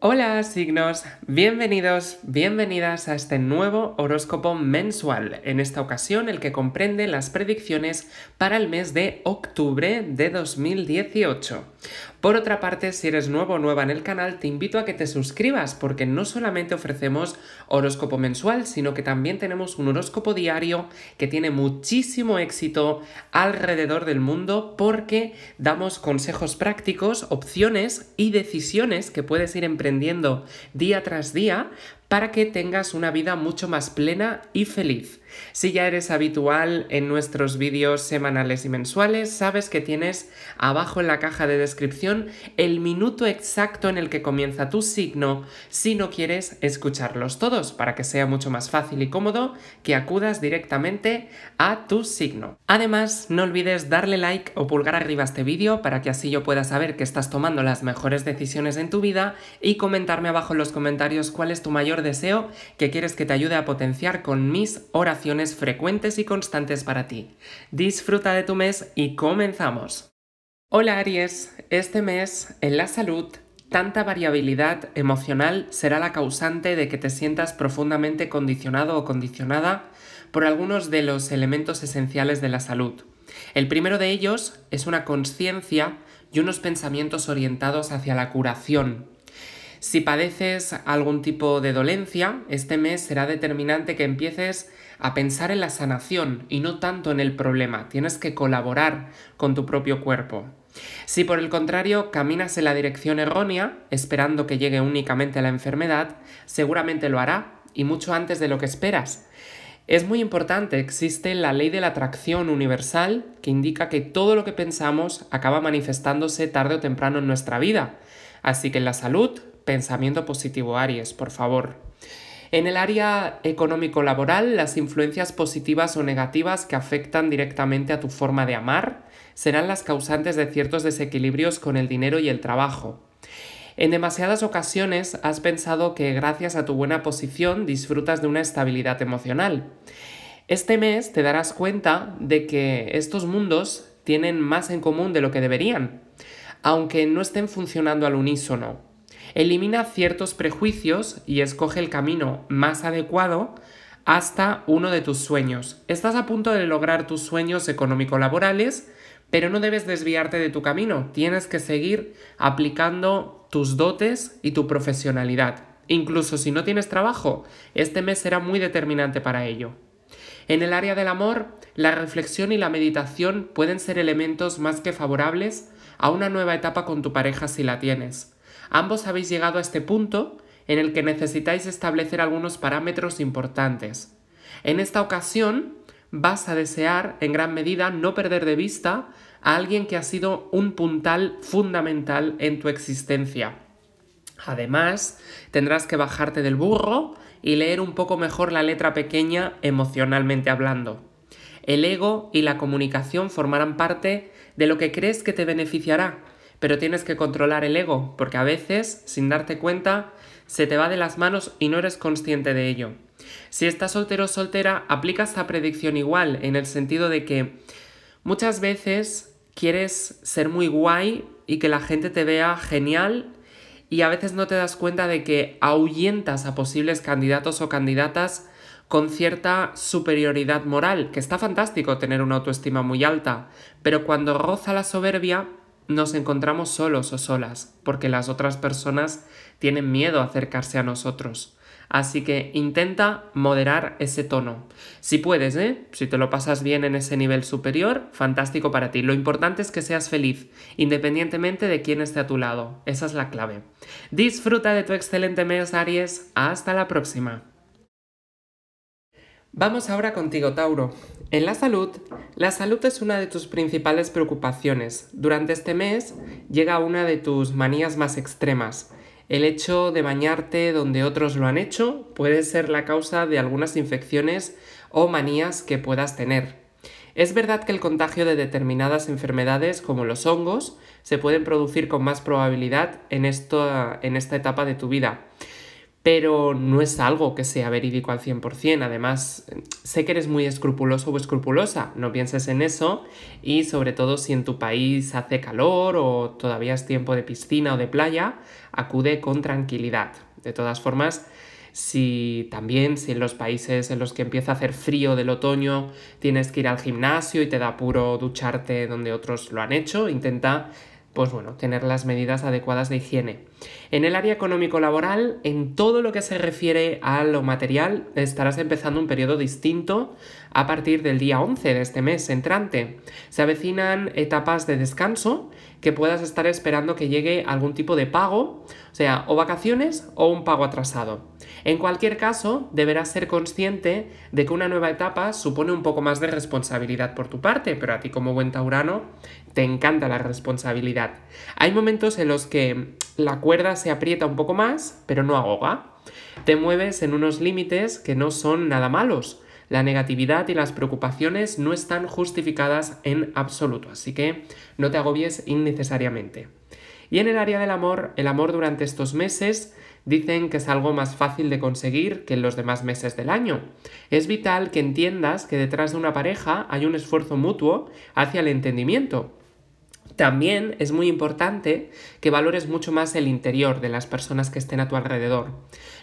Hola signos, bienvenidos, bienvenidas a este nuevo horóscopo mensual, en esta ocasión el que comprende las predicciones para el mes de octubre de 2018. Por otra parte, si eres nuevo o nueva en el canal, te invito a que te suscribas porque no solamente ofrecemos horóscopo mensual, sino que también tenemos un horóscopo diario que tiene muchísimo éxito alrededor del mundo porque damos consejos prácticos, opciones y decisiones que puedes ir emprendiendo día tras día para que tengas una vida mucho más plena y feliz. Si ya eres habitual en nuestros vídeos semanales y mensuales, sabes que tienes abajo en la caja de descripción el minuto exacto en el que comienza tu signo si no quieres escucharlos todos, para que sea mucho más fácil y cómodo que acudas directamente a tu signo. Además, no olvides darle like o pulgar arriba a este vídeo para que así yo pueda saber que estás tomando las mejores decisiones en tu vida y comentarme abajo en los comentarios cuál es tu mayor deseo que quieres que te ayude a potenciar con mis oraciones frecuentes y constantes para ti. Disfruta de tu mes y comenzamos. Hola Aries, este mes en la salud Tanta variabilidad emocional será la causante de que te sientas profundamente condicionado o condicionada por algunos de los elementos esenciales de la salud. El primero de ellos es una conciencia y unos pensamientos orientados hacia la curación. Si padeces algún tipo de dolencia, este mes será determinante que empieces a pensar en la sanación y no tanto en el problema. Tienes que colaborar con tu propio cuerpo. Si por el contrario caminas en la dirección errónea, esperando que llegue únicamente la enfermedad, seguramente lo hará y mucho antes de lo que esperas. Es muy importante, existe la ley de la atracción universal que indica que todo lo que pensamos acaba manifestándose tarde o temprano en nuestra vida. Así que en la salud, pensamiento positivo Aries, por favor. En el área económico-laboral, las influencias positivas o negativas que afectan directamente a tu forma de amar serán las causantes de ciertos desequilibrios con el dinero y el trabajo. En demasiadas ocasiones has pensado que gracias a tu buena posición disfrutas de una estabilidad emocional. Este mes te darás cuenta de que estos mundos tienen más en común de lo que deberían, aunque no estén funcionando al unísono. Elimina ciertos prejuicios y escoge el camino más adecuado hasta uno de tus sueños. Estás a punto de lograr tus sueños económico-laborales, pero no debes desviarte de tu camino. Tienes que seguir aplicando tus dotes y tu profesionalidad. Incluso si no tienes trabajo, este mes será muy determinante para ello. En el área del amor, la reflexión y la meditación pueden ser elementos más que favorables a una nueva etapa con tu pareja si la tienes. Ambos habéis llegado a este punto en el que necesitáis establecer algunos parámetros importantes. En esta ocasión vas a desear en gran medida no perder de vista a alguien que ha sido un puntal fundamental en tu existencia. Además, tendrás que bajarte del burro y leer un poco mejor la letra pequeña emocionalmente hablando. El ego y la comunicación formarán parte de lo que crees que te beneficiará pero tienes que controlar el ego, porque a veces, sin darte cuenta, se te va de las manos y no eres consciente de ello. Si estás soltero o soltera, aplica esta predicción igual, en el sentido de que muchas veces quieres ser muy guay y que la gente te vea genial y a veces no te das cuenta de que ahuyentas a posibles candidatos o candidatas con cierta superioridad moral, que está fantástico tener una autoestima muy alta, pero cuando roza la soberbia, nos encontramos solos o solas, porque las otras personas tienen miedo a acercarse a nosotros. Así que intenta moderar ese tono. Si puedes, ¿eh? Si te lo pasas bien en ese nivel superior, fantástico para ti. Lo importante es que seas feliz, independientemente de quién esté a tu lado. Esa es la clave. Disfruta de tu excelente mes, Aries. Hasta la próxima. Vamos ahora contigo, Tauro. En la salud, la salud es una de tus principales preocupaciones. Durante este mes llega una de tus manías más extremas. El hecho de bañarte donde otros lo han hecho puede ser la causa de algunas infecciones o manías que puedas tener. Es verdad que el contagio de determinadas enfermedades como los hongos se pueden producir con más probabilidad en, en esta etapa de tu vida pero no es algo que sea verídico al 100%. Además, sé que eres muy escrupuloso o escrupulosa, no pienses en eso y sobre todo si en tu país hace calor o todavía es tiempo de piscina o de playa, acude con tranquilidad. De todas formas, si también, si en los países en los que empieza a hacer frío del otoño tienes que ir al gimnasio y te da puro ducharte donde otros lo han hecho, intenta pues bueno, tener las medidas adecuadas de higiene. En el área económico-laboral, en todo lo que se refiere a lo material, estarás empezando un periodo distinto a partir del día 11 de este mes entrante. Se avecinan etapas de descanso que puedas estar esperando que llegue algún tipo de pago, o sea, o vacaciones o un pago atrasado. En cualquier caso, deberás ser consciente de que una nueva etapa supone un poco más de responsabilidad por tu parte, pero a ti como buen taurano te encanta la responsabilidad. Hay momentos en los que la cuerda se aprieta un poco más, pero no ahoga. Te mueves en unos límites que no son nada malos. La negatividad y las preocupaciones no están justificadas en absoluto, así que no te agobies innecesariamente. Y en el área del amor, el amor durante estos meses dicen que es algo más fácil de conseguir que en los demás meses del año. Es vital que entiendas que detrás de una pareja hay un esfuerzo mutuo hacia el entendimiento también es muy importante que valores mucho más el interior de las personas que estén a tu alrededor.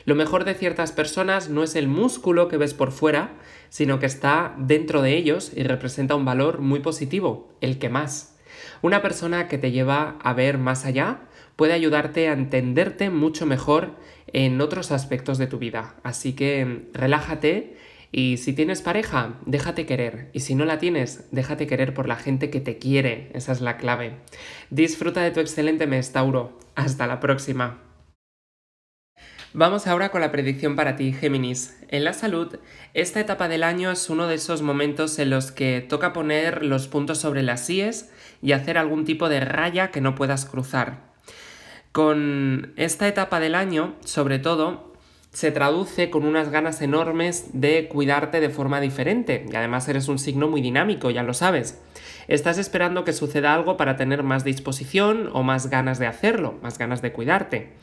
Lo mejor de ciertas personas no es el músculo que ves por fuera, sino que está dentro de ellos y representa un valor muy positivo, el que más. Una persona que te lleva a ver más allá puede ayudarte a entenderte mucho mejor en otros aspectos de tu vida. Así que relájate y si tienes pareja, déjate querer. Y si no la tienes, déjate querer por la gente que te quiere. Esa es la clave. Disfruta de tu excelente mes, Tauro. Hasta la próxima. Vamos ahora con la predicción para ti, Géminis. En la salud, esta etapa del año es uno de esos momentos en los que toca poner los puntos sobre las íes y hacer algún tipo de raya que no puedas cruzar. Con esta etapa del año, sobre todo, se traduce con unas ganas enormes de cuidarte de forma diferente. Y además eres un signo muy dinámico, ya lo sabes. Estás esperando que suceda algo para tener más disposición o más ganas de hacerlo, más ganas de cuidarte.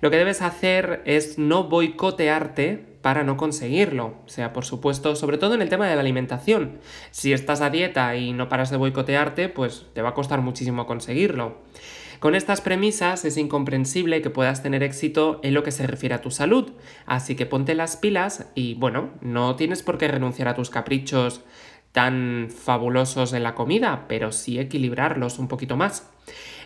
Lo que debes hacer es no boicotearte para no conseguirlo. O sea, por supuesto, sobre todo en el tema de la alimentación. Si estás a dieta y no paras de boicotearte, pues te va a costar muchísimo conseguirlo. Con estas premisas es incomprensible que puedas tener éxito en lo que se refiere a tu salud, así que ponte las pilas y bueno, no tienes por qué renunciar a tus caprichos tan fabulosos en la comida, pero sí equilibrarlos un poquito más.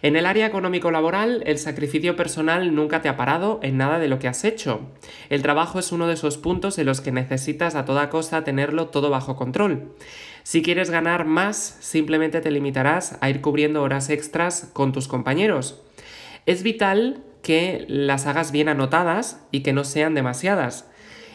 En el área económico-laboral, el sacrificio personal nunca te ha parado en nada de lo que has hecho. El trabajo es uno de esos puntos en los que necesitas a toda costa tenerlo todo bajo control. Si quieres ganar más, simplemente te limitarás a ir cubriendo horas extras con tus compañeros. Es vital que las hagas bien anotadas y que no sean demasiadas.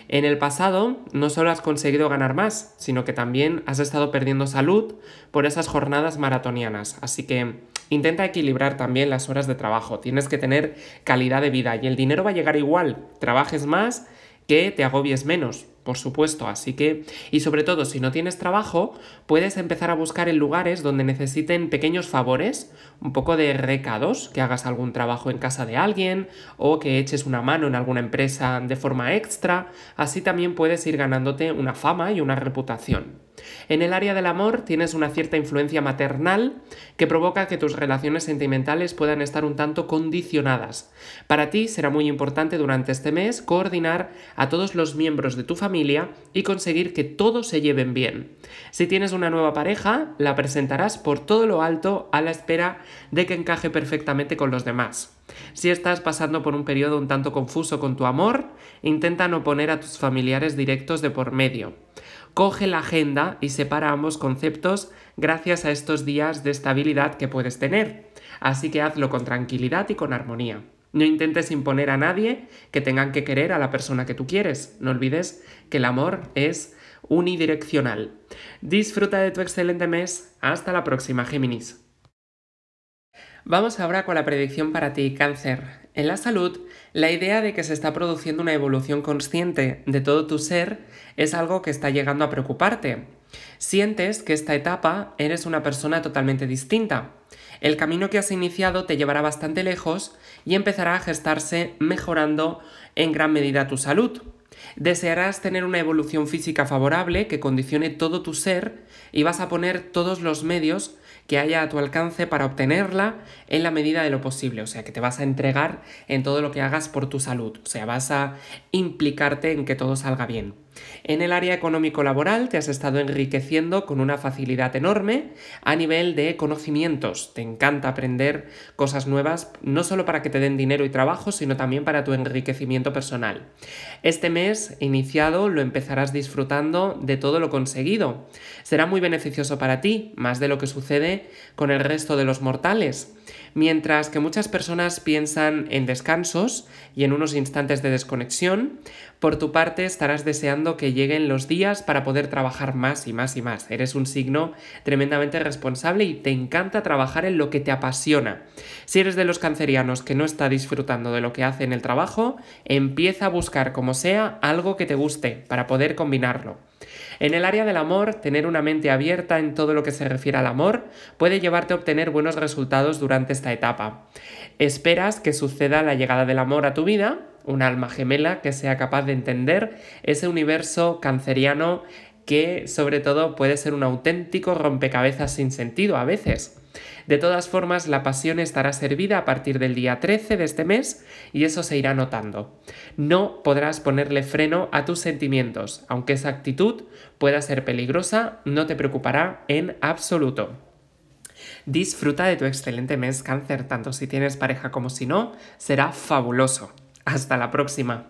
En el pasado no solo has conseguido ganar más, sino que también has estado perdiendo salud por esas jornadas maratonianas. Así que Intenta equilibrar también las horas de trabajo, tienes que tener calidad de vida y el dinero va a llegar igual, trabajes más que te agobies menos, por supuesto, así que y sobre todo si no tienes trabajo, puedes empezar a buscar en lugares donde necesiten pequeños favores, un poco de recados, que hagas algún trabajo en casa de alguien o que eches una mano en alguna empresa de forma extra, así también puedes ir ganándote una fama y una reputación. En el área del amor tienes una cierta influencia maternal que provoca que tus relaciones sentimentales puedan estar un tanto condicionadas. Para ti será muy importante durante este mes coordinar a todos los miembros de tu familia y conseguir que todos se lleven bien. Si tienes una nueva pareja, la presentarás por todo lo alto a la espera de que encaje perfectamente con los demás. Si estás pasando por un periodo un tanto confuso con tu amor, intenta no poner a tus familiares directos de por medio coge la agenda y separa ambos conceptos gracias a estos días de estabilidad que puedes tener. Así que hazlo con tranquilidad y con armonía. No intentes imponer a nadie que tengan que querer a la persona que tú quieres. No olvides que el amor es unidireccional. Disfruta de tu excelente mes. Hasta la próxima, Géminis. Vamos ahora con la predicción para ti, cáncer. En la salud, la idea de que se está produciendo una evolución consciente de todo tu ser es algo que está llegando a preocuparte. Sientes que esta etapa eres una persona totalmente distinta. El camino que has iniciado te llevará bastante lejos y empezará a gestarse mejorando en gran medida tu salud. Desearás tener una evolución física favorable que condicione todo tu ser y vas a poner todos los medios que haya a tu alcance para obtenerla en la medida de lo posible. O sea, que te vas a entregar en todo lo que hagas por tu salud. O sea, vas a implicarte en que todo salga bien. En el área económico-laboral te has estado enriqueciendo con una facilidad enorme a nivel de conocimientos. Te encanta aprender cosas nuevas, no solo para que te den dinero y trabajo, sino también para tu enriquecimiento personal. Este mes iniciado lo empezarás disfrutando de todo lo conseguido. Será muy beneficioso para ti, más de lo que sucede con el resto de los mortales mientras que muchas personas piensan en descansos y en unos instantes de desconexión, por tu parte estarás deseando que lleguen los días para poder trabajar más y más y más. Eres un signo tremendamente responsable y te encanta trabajar en lo que te apasiona. Si eres de los cancerianos que no está disfrutando de lo que hace en el trabajo, empieza a buscar como sea algo que te guste para poder combinarlo. En el área del amor, tener una mente abierta en todo lo que se refiere al amor puede llevarte a obtener buenos resultados durante esta etapa. Esperas que suceda la llegada del amor a tu vida, un alma gemela que sea capaz de entender ese universo canceriano que sobre todo puede ser un auténtico rompecabezas sin sentido a veces. De todas formas, la pasión estará servida a partir del día 13 de este mes y eso se irá notando. No podrás ponerle freno a tus sentimientos, aunque esa actitud pueda ser peligrosa, no te preocupará en absoluto. Disfruta de tu excelente mes cáncer, tanto si tienes pareja como si no, será fabuloso. Hasta la próxima.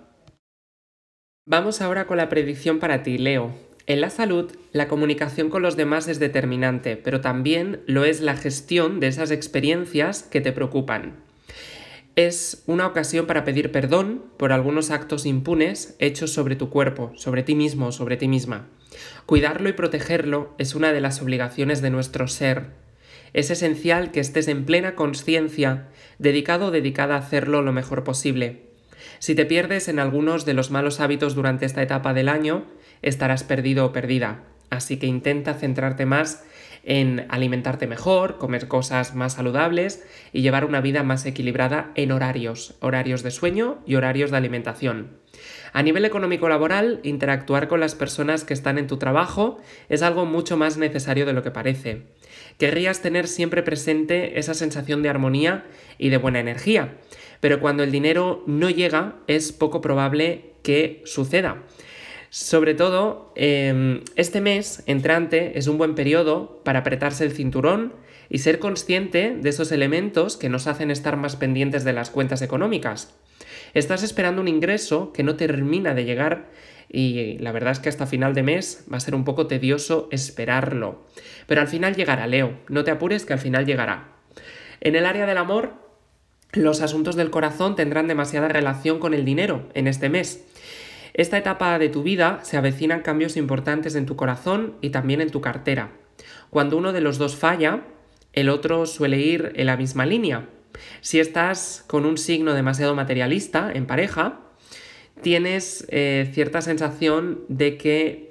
Vamos ahora con la predicción para ti, Leo. En la salud, la comunicación con los demás es determinante, pero también lo es la gestión de esas experiencias que te preocupan. Es una ocasión para pedir perdón por algunos actos impunes hechos sobre tu cuerpo, sobre ti mismo o sobre ti misma. Cuidarlo y protegerlo es una de las obligaciones de nuestro ser. Es esencial que estés en plena conciencia, dedicado o dedicada a hacerlo lo mejor posible. Si te pierdes en algunos de los malos hábitos durante esta etapa del año, estarás perdido o perdida. Así que intenta centrarte más en alimentarte mejor, comer cosas más saludables y llevar una vida más equilibrada en horarios, horarios de sueño y horarios de alimentación. A nivel económico laboral, interactuar con las personas que están en tu trabajo es algo mucho más necesario de lo que parece. Querrías tener siempre presente esa sensación de armonía y de buena energía, pero cuando el dinero no llega es poco probable que suceda. Sobre todo, em, este mes entrante es un buen periodo para apretarse el cinturón y ser consciente de esos elementos que nos hacen estar más pendientes de las cuentas económicas. Estás esperando un ingreso que no termina de llegar y la verdad es que hasta final de mes va a ser un poco tedioso esperarlo. Pero al final llegará, Leo. No te apures que al final llegará. En el área del amor, los asuntos del corazón tendrán demasiada relación con el dinero en este mes. Esta etapa de tu vida se avecinan cambios importantes en tu corazón y también en tu cartera. Cuando uno de los dos falla, el otro suele ir en la misma línea. Si estás con un signo demasiado materialista en pareja, tienes eh, cierta sensación de que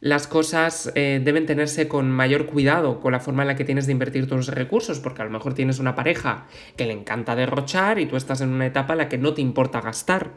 las cosas eh, deben tenerse con mayor cuidado con la forma en la que tienes de invertir tus recursos, porque a lo mejor tienes una pareja que le encanta derrochar y tú estás en una etapa en la que no te importa gastar.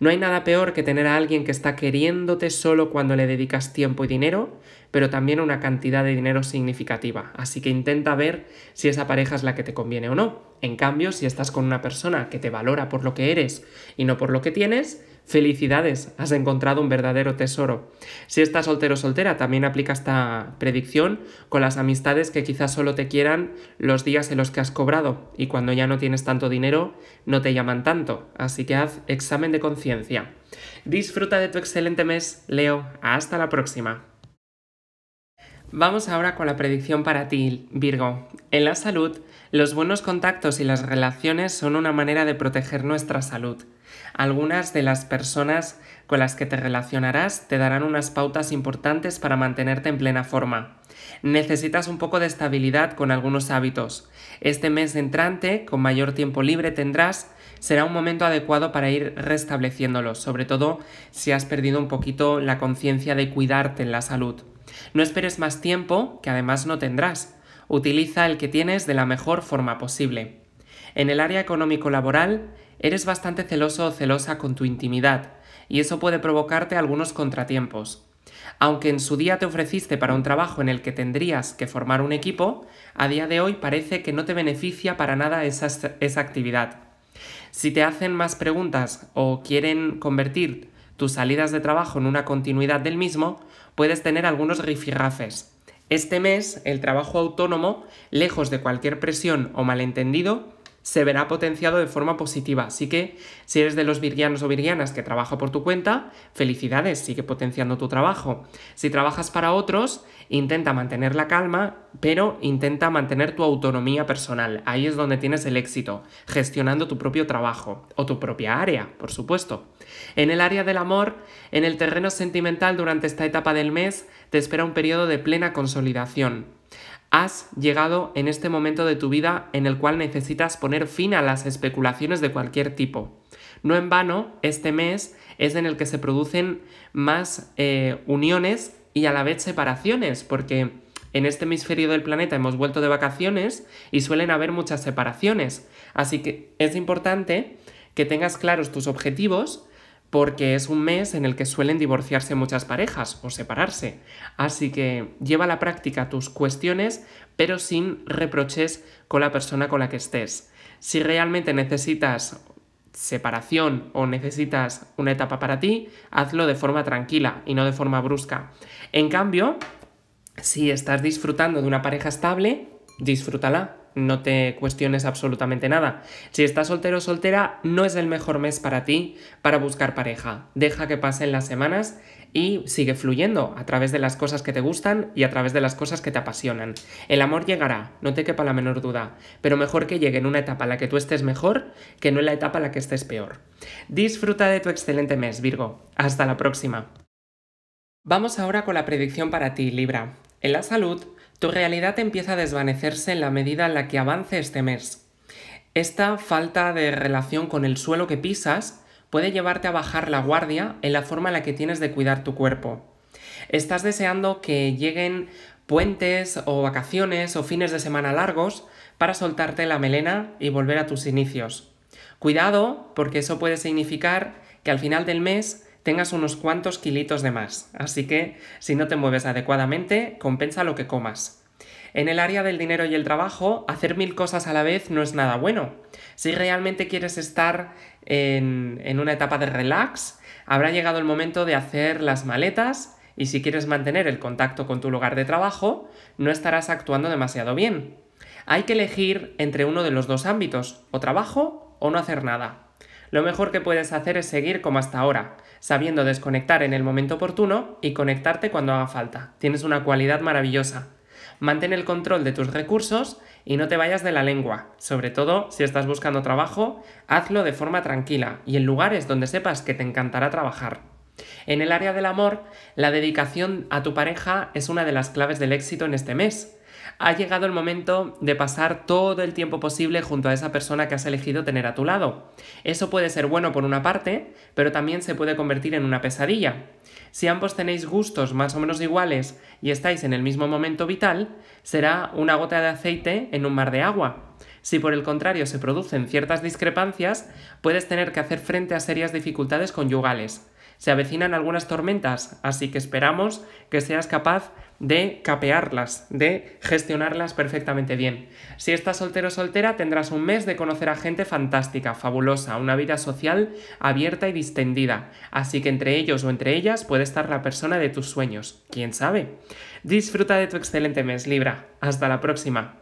No hay nada peor que tener a alguien que está queriéndote solo cuando le dedicas tiempo y dinero, pero también una cantidad de dinero significativa. Así que intenta ver si esa pareja es la que te conviene o no. En cambio, si estás con una persona que te valora por lo que eres y no por lo que tienes, Felicidades, has encontrado un verdadero tesoro. Si estás soltero o soltera, también aplica esta predicción con las amistades que quizás solo te quieran los días en los que has cobrado y cuando ya no tienes tanto dinero no te llaman tanto. Así que haz examen de conciencia. Disfruta de tu excelente mes, Leo. Hasta la próxima. Vamos ahora con la predicción para ti, Virgo. En la salud, los buenos contactos y las relaciones son una manera de proteger nuestra salud. Algunas de las personas con las que te relacionarás te darán unas pautas importantes para mantenerte en plena forma. Necesitas un poco de estabilidad con algunos hábitos. Este mes entrante, con mayor tiempo libre tendrás, será un momento adecuado para ir restableciéndolos, sobre todo si has perdido un poquito la conciencia de cuidarte en la salud. No esperes más tiempo, que además no tendrás. Utiliza el que tienes de la mejor forma posible. En el área económico-laboral, Eres bastante celoso o celosa con tu intimidad, y eso puede provocarte algunos contratiempos. Aunque en su día te ofreciste para un trabajo en el que tendrías que formar un equipo, a día de hoy parece que no te beneficia para nada esa, actividad. Si te hacen más preguntas o quieren convertir tus salidas de trabajo en una continuidad del mismo, puedes tener algunos rifirrafes. Este mes, el trabajo autónomo, lejos de cualquier presión o malentendido, se verá potenciado de forma positiva. Así que si eres de los virgianos o virgianas que trabaja por tu cuenta, felicidades, sigue potenciando tu trabajo. Si trabajas para otros, intenta mantener la calma, pero intenta mantener tu autonomía personal. Ahí es donde tienes el éxito, gestionando tu propio trabajo o tu propia área, por supuesto. En el área del amor, en el terreno sentimental durante esta etapa del mes, te espera un periodo de plena consolidación Has llegado en este momento de tu vida en el cual necesitas poner fin a las especulaciones de cualquier tipo. No en vano, este mes es en el que se producen más eh, uniones y a la vez separaciones, porque en este hemisferio del planeta hemos vuelto de vacaciones y suelen haber muchas separaciones. Así que es importante que tengas claros tus objetivos porque es un mes en el que suelen divorciarse muchas parejas o separarse. Así que lleva a la práctica tus cuestiones, pero sin reproches con la persona con la que estés. Si realmente necesitas separación o necesitas una etapa para ti, hazlo de forma tranquila y no de forma brusca. En cambio, si estás disfrutando de una pareja estable, disfrútala no te cuestiones absolutamente nada. Si estás soltero o soltera, no es el mejor mes para ti para buscar pareja. Deja que pasen las semanas y sigue fluyendo a través de las cosas que te gustan y a través de las cosas que te apasionan. El amor llegará, no te quepa la menor duda, pero mejor que llegue en una etapa en la que tú estés mejor que no en la etapa en la que estés peor. Disfruta de tu excelente mes, Virgo. Hasta la próxima. Vamos ahora con la predicción para ti, Libra. En la salud, tu realidad empieza a desvanecerse en la medida en la que avance este mes. Esta falta de relación con el suelo que pisas puede llevarte a bajar la guardia en la forma en la que tienes de cuidar tu cuerpo. Estás deseando que lleguen puentes o vacaciones o fines de semana largos para soltarte la melena y volver a tus inicios. Cuidado, porque eso puede significar que al final del mes tengas unos cuantos kilitos de más. Así que si no te mueves adecuadamente, compensa lo que comas. En el área del dinero y el trabajo, hacer mil cosas a la vez no es nada bueno. Si realmente quieres estar en, en una etapa de relax, habrá llegado el momento de hacer las maletas y si quieres mantener el contacto con tu lugar de trabajo, no estarás actuando demasiado bien. Hay que elegir entre uno de los dos ámbitos, o trabajo o no hacer nada. Lo mejor que puedes hacer es seguir como hasta ahora, sabiendo desconectar en el momento oportuno y conectarte cuando haga falta. Tienes una cualidad maravillosa. Mantén el control de tus recursos y no te vayas de la lengua. Sobre todo si estás buscando trabajo, hazlo de forma tranquila y en lugares donde sepas que te encantará trabajar. En el área del amor, la dedicación a tu pareja es una de las claves del éxito en este mes ha llegado el momento de pasar todo el tiempo posible junto a esa persona que has elegido tener a tu lado. Eso puede ser bueno por una parte, pero también se puede convertir en una pesadilla. Si ambos tenéis gustos más o menos iguales y estáis en el mismo momento vital, será una gota de aceite en un mar de agua. Si por el contrario se producen ciertas discrepancias, puedes tener que hacer frente a serias dificultades conyugales. Se avecinan algunas tormentas, así que esperamos que seas capaz de capearlas, de gestionarlas perfectamente bien. Si estás soltero o soltera, tendrás un mes de conocer a gente fantástica, fabulosa, una vida social abierta y distendida. Así que entre ellos o entre ellas puede estar la persona de tus sueños. ¿Quién sabe? Disfruta de tu excelente mes, Libra. Hasta la próxima.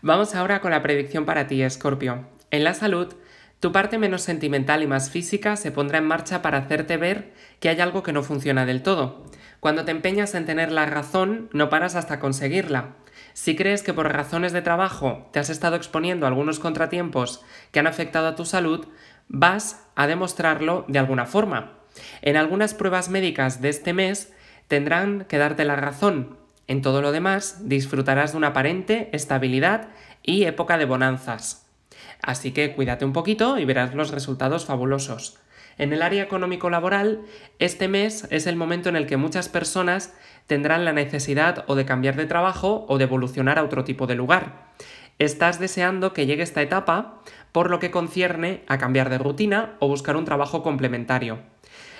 Vamos ahora con la predicción para ti, Escorpio. En la salud, tu parte menos sentimental y más física se pondrá en marcha para hacerte ver que hay algo que no funciona del todo. Cuando te empeñas en tener la razón, no paras hasta conseguirla. Si crees que por razones de trabajo te has estado exponiendo a algunos contratiempos que han afectado a tu salud, vas a demostrarlo de alguna forma. En algunas pruebas médicas de este mes tendrán que darte la razón. En todo lo demás, disfrutarás de una aparente estabilidad y época de bonanzas. Así que cuídate un poquito y verás los resultados fabulosos. En el área económico-laboral, este mes es el momento en el que muchas personas tendrán la necesidad o de cambiar de trabajo o de evolucionar a otro tipo de lugar. Estás deseando que llegue esta etapa por lo que concierne a cambiar de rutina o buscar un trabajo complementario.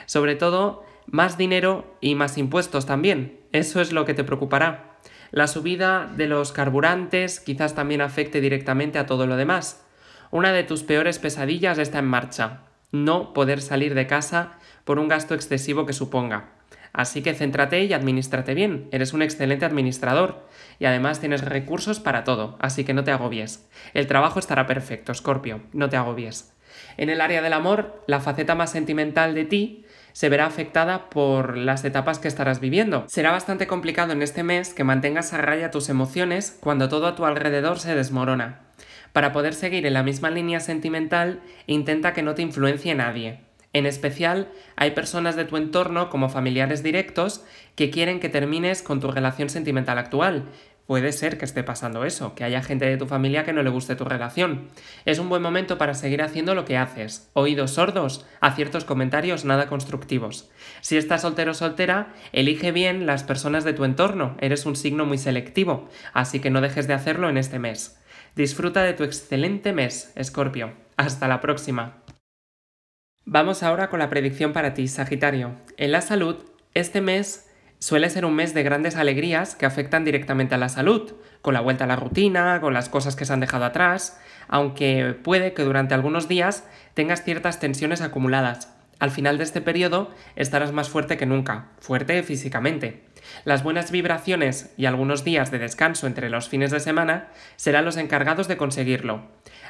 Sobre todo, más dinero y más impuestos también. Eso es lo que te preocupará. La subida de los carburantes quizás también afecte directamente a todo lo demás. Una de tus peores pesadillas está en marcha, no poder salir de casa por un gasto excesivo que suponga. Así que céntrate y administrate bien, eres un excelente administrador y además tienes recursos para todo, así que no te agobies. El trabajo estará perfecto, Scorpio, no te agobies. En el área del amor, la faceta más sentimental de ti se verá afectada por las etapas que estarás viviendo. Será bastante complicado en este mes que mantengas a raya tus emociones cuando todo a tu alrededor se desmorona. Para poder seguir en la misma línea sentimental, e intenta que no te influencie nadie. En especial, hay personas de tu entorno como familiares directos que quieren que termines con tu relación sentimental actual Puede ser que esté pasando eso, que haya gente de tu familia que no le guste tu relación. Es un buen momento para seguir haciendo lo que haces, oídos sordos a ciertos comentarios nada constructivos. Si estás soltero o soltera, elige bien las personas de tu entorno, eres un signo muy selectivo, así que no dejes de hacerlo en este mes. Disfruta de tu excelente mes, Escorpio. Hasta la próxima. Vamos ahora con la predicción para ti, Sagitario. En la salud, este mes Suele ser un mes de grandes alegrías que afectan directamente a la salud, con la vuelta a la rutina, con las cosas que se han dejado atrás, aunque puede que durante algunos días tengas ciertas tensiones acumuladas. Al final de este periodo estarás más fuerte que nunca, fuerte físicamente. Las buenas vibraciones y algunos días de descanso entre los fines de semana serán los encargados de conseguirlo.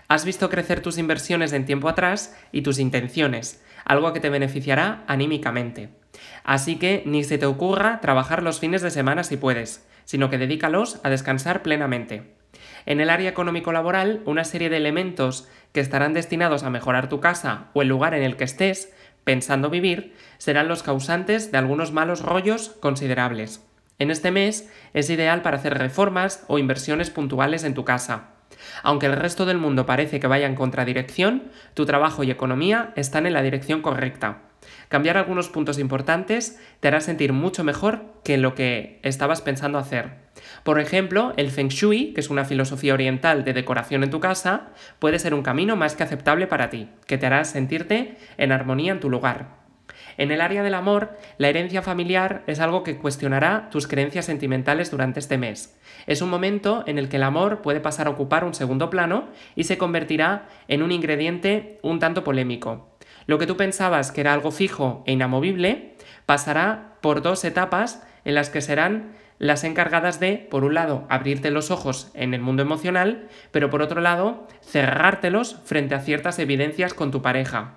Has visto crecer tus inversiones en tiempo atrás y tus intenciones, algo que te beneficiará anímicamente. Así que ni se te ocurra trabajar los fines de semana si puedes, sino que dedícalos a descansar plenamente. En el área económico-laboral, una serie de elementos que estarán destinados a mejorar tu casa o el lugar en el que estés, pensando vivir, serán los causantes de algunos malos rollos considerables. En este mes es ideal para hacer reformas o inversiones puntuales en tu casa. Aunque el resto del mundo parece que vaya en contradirección, tu trabajo y economía están en la dirección correcta. Cambiar algunos puntos importantes te hará sentir mucho mejor que lo que estabas pensando hacer. Por ejemplo, el Feng Shui, que es una filosofía oriental de decoración en tu casa, puede ser un camino más que aceptable para ti, que te hará sentirte en armonía en tu lugar. En el área del amor, la herencia familiar es algo que cuestionará tus creencias sentimentales durante este mes. Es un momento en el que el amor puede pasar a ocupar un segundo plano y se convertirá en un ingrediente un tanto polémico. Lo que tú pensabas que era algo fijo e inamovible pasará por dos etapas en las que serán las encargadas de, por un lado, abrirte los ojos en el mundo emocional, pero por otro lado, cerrártelos frente a ciertas evidencias con tu pareja.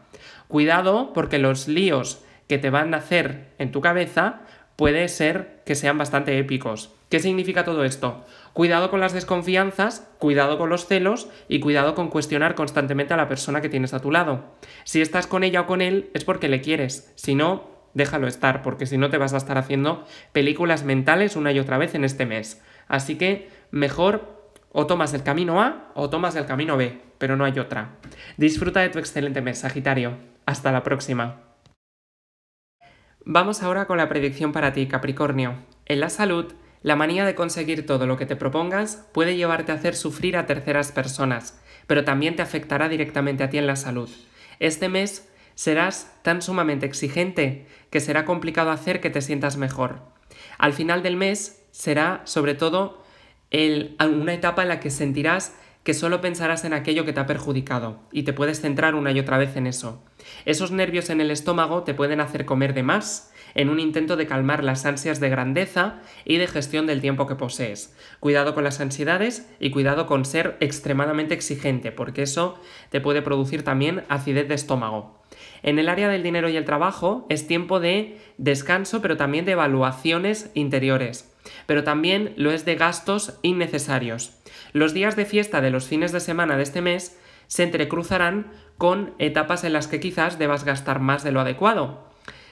Cuidado porque los líos que te van a hacer en tu cabeza puede ser que sean bastante épicos. ¿Qué significa todo esto? Cuidado con las desconfianzas, cuidado con los celos y cuidado con cuestionar constantemente a la persona que tienes a tu lado. Si estás con ella o con él es porque le quieres, si no, déjalo estar, porque si no te vas a estar haciendo películas mentales una y otra vez en este mes. Así que mejor o tomas el camino A o tomas el camino B, pero no hay otra. Disfruta de tu excelente mes, Sagitario. Hasta la próxima. Vamos ahora con la predicción para ti, Capricornio. En la salud, la manía de conseguir todo lo que te propongas puede llevarte a hacer sufrir a terceras personas, pero también te afectará directamente a ti en la salud. Este mes serás tan sumamente exigente que será complicado hacer que te sientas mejor. Al final del mes será sobre todo el, una etapa en la que sentirás que solo pensarás en aquello que te ha perjudicado y te puedes centrar una y otra vez en eso. Esos nervios en el estómago te pueden hacer comer de más en un intento de calmar las ansias de grandeza y de gestión del tiempo que posees. Cuidado con las ansiedades y cuidado con ser extremadamente exigente, porque eso te puede producir también acidez de estómago. En el área del dinero y el trabajo es tiempo de descanso, pero también de evaluaciones interiores, pero también lo es de gastos innecesarios. Los días de fiesta de los fines de semana de este mes se entrecruzarán con etapas en las que quizás debas gastar más de lo adecuado.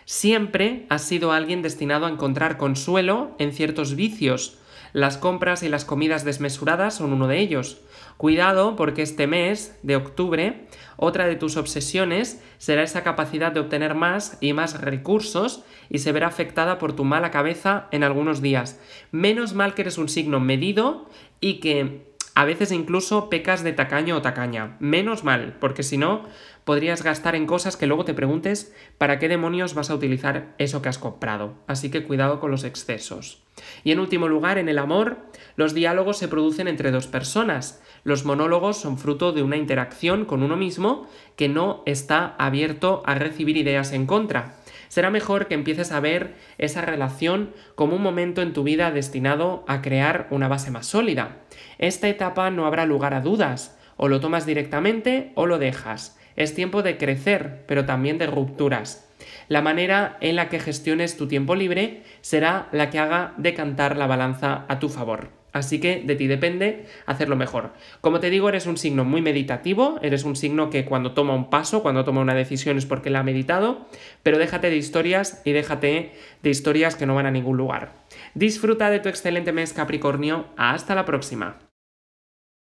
Siempre has sido alguien destinado a encontrar consuelo en ciertos vicios. Las compras y las comidas desmesuradas son uno de ellos. Cuidado porque este mes de octubre otra de tus obsesiones será esa capacidad de obtener más y más recursos y se verá afectada por tu mala cabeza en algunos días. Menos mal que eres un signo medido y que a veces incluso pecas de tacaño o tacaña. Menos mal, porque si no, podrías gastar en cosas que luego te preguntes para qué demonios vas a utilizar eso que has comprado. Así que cuidado con los excesos. Y en último lugar, en el amor, los diálogos se producen entre dos personas. Los monólogos son fruto de una interacción con uno mismo que no está abierto a recibir ideas en contra será mejor que empieces a ver esa relación como un momento en tu vida destinado a crear una base más sólida. Esta etapa no habrá lugar a dudas, o lo tomas directamente o lo dejas. Es tiempo de crecer, pero también de rupturas. La manera en la que gestiones tu tiempo libre será la que haga decantar la balanza a tu favor. Así que de ti depende hacerlo mejor. Como te digo, eres un signo muy meditativo, eres un signo que cuando toma un paso, cuando toma una decisión es porque la ha meditado, pero déjate de historias y déjate de historias que no van a ningún lugar. Disfruta de tu excelente mes Capricornio, hasta la próxima.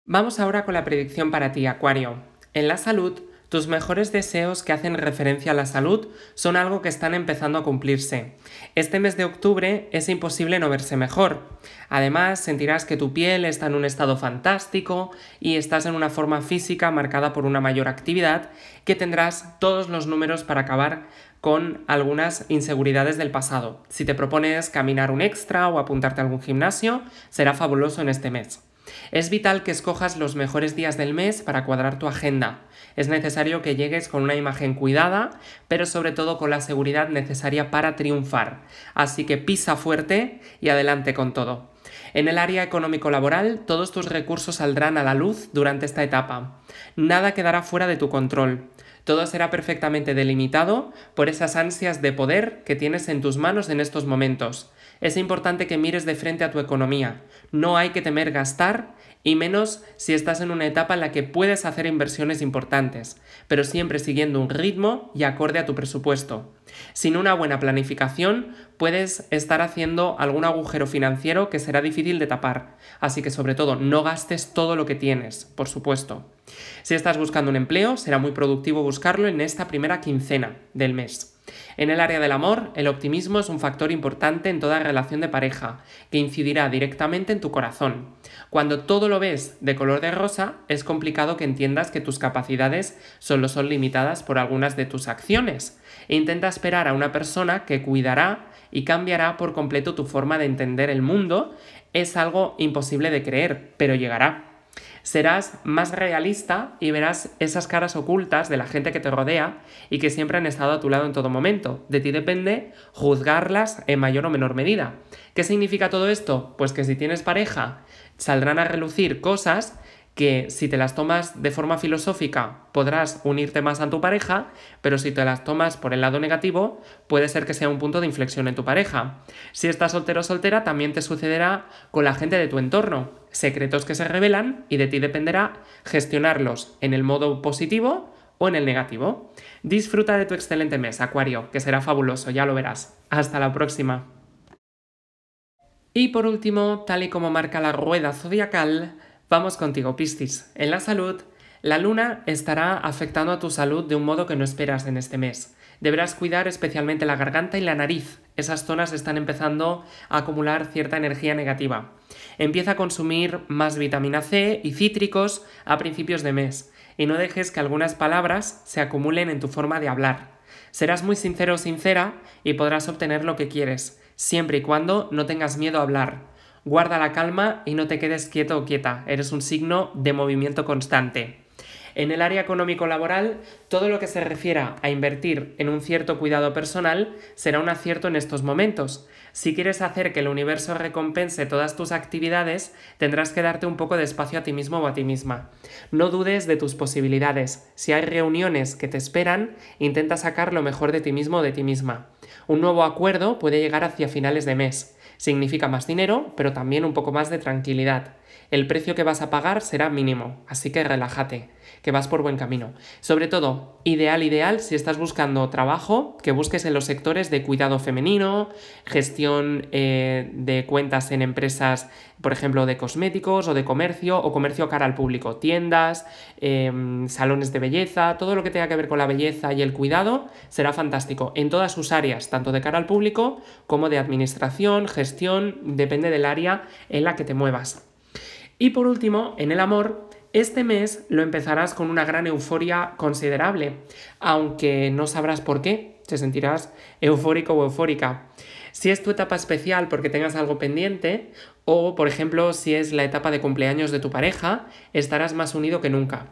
Vamos ahora con la predicción para ti, Acuario. En la salud, tus mejores deseos que hacen referencia a la salud son algo que están empezando a cumplirse. Este mes de octubre es imposible no verse mejor. Además, sentirás que tu piel está en un estado fantástico y estás en una forma física marcada por una mayor actividad que tendrás todos los números para acabar con algunas inseguridades del pasado. Si te propones caminar un extra o apuntarte a algún gimnasio, será fabuloso en este mes. Es vital que escojas los mejores días del mes para cuadrar tu agenda es necesario que llegues con una imagen cuidada, pero sobre todo con la seguridad necesaria para triunfar. Así que pisa fuerte y adelante con todo. En el área económico-laboral, todos tus recursos saldrán a la luz durante esta etapa. Nada quedará fuera de tu control. Todo será perfectamente delimitado por esas ansias de poder que tienes en tus manos en estos momentos. Es importante que mires de frente a tu economía. No hay que temer gastar y menos si estás en una etapa en la que puedes hacer inversiones importantes, pero siempre siguiendo un ritmo y acorde a tu presupuesto. Sin una buena planificación, puedes estar haciendo algún agujero financiero que será difícil de tapar, así que sobre todo no gastes todo lo que tienes, por supuesto. Si estás buscando un empleo, será muy productivo buscarlo en esta primera quincena del mes. En el área del amor, el optimismo es un factor importante en toda relación de pareja, que incidirá directamente en tu corazón. Cuando todo lo ves de color de rosa, es complicado que entiendas que tus capacidades solo son limitadas por algunas de tus acciones. intenta esperar a una persona que cuidará y cambiará por completo tu forma de entender el mundo. Es algo imposible de creer, pero llegará serás más realista y verás esas caras ocultas de la gente que te rodea y que siempre han estado a tu lado en todo momento. De ti depende juzgarlas en mayor o menor medida. ¿Qué significa todo esto? Pues que si tienes pareja, saldrán a relucir cosas que si te las tomas de forma filosófica podrás unirte más a tu pareja, pero si te las tomas por el lado negativo puede ser que sea un punto de inflexión en tu pareja. Si estás soltero o soltera también te sucederá con la gente de tu entorno, secretos que se revelan y de ti dependerá gestionarlos en el modo positivo o en el negativo. Disfruta de tu excelente mes, Acuario, que será fabuloso, ya lo verás. Hasta la próxima. Y por último, tal y como marca la rueda zodiacal, Vamos contigo, Piscis. En la salud, la luna estará afectando a tu salud de un modo que no esperas en este mes. Deberás cuidar especialmente la garganta y la nariz. Esas zonas están empezando a acumular cierta energía negativa. Empieza a consumir más vitamina C y cítricos a principios de mes y no dejes que algunas palabras se acumulen en tu forma de hablar. Serás muy sincero o sincera y podrás obtener lo que quieres, siempre y cuando no tengas miedo a hablar guarda la calma y no te quedes quieto o quieta, eres un signo de movimiento constante. En el área económico-laboral, todo lo que se refiera a invertir en un cierto cuidado personal será un acierto en estos momentos. Si quieres hacer que el universo recompense todas tus actividades, tendrás que darte un poco de espacio a ti mismo o a ti misma. No dudes de tus posibilidades. Si hay reuniones que te esperan, intenta sacar lo mejor de ti mismo o de ti misma. Un nuevo acuerdo puede llegar hacia finales de mes. Significa más dinero, pero también un poco más de tranquilidad. El precio que vas a pagar será mínimo, así que relájate que vas por buen camino. Sobre todo, ideal, ideal, si estás buscando trabajo, que busques en los sectores de cuidado femenino, gestión eh, de cuentas en empresas, por ejemplo, de cosméticos o de comercio o comercio cara al público, tiendas, em, salones de belleza, todo lo que tenga que ver con la belleza y el cuidado será fantástico en todas sus áreas, tanto de cara al público como de administración, gestión, depende del área en la que te muevas. Y por último, en el amor, este mes lo empezarás con una gran euforia considerable, aunque no sabrás por qué, te sentirás eufórico o eufórica. Si es tu etapa especial porque tengas algo pendiente, o por ejemplo si es la etapa de cumpleaños de tu pareja, estarás más unido que nunca.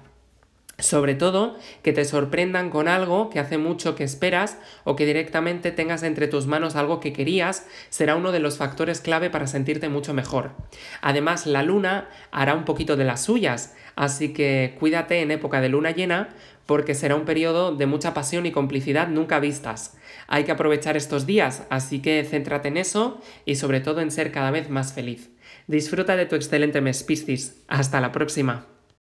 Sobre todo, que te sorprendan con algo que hace mucho que esperas o que directamente tengas entre tus manos algo que querías, será uno de los factores clave para sentirte mucho mejor. Además, la luna hará un poquito de las suyas, Así que cuídate en época de luna llena porque será un periodo de mucha pasión y complicidad nunca vistas. Hay que aprovechar estos días, así que céntrate en eso y sobre todo en ser cada vez más feliz. Disfruta de tu excelente mes Piscis. Hasta la próxima.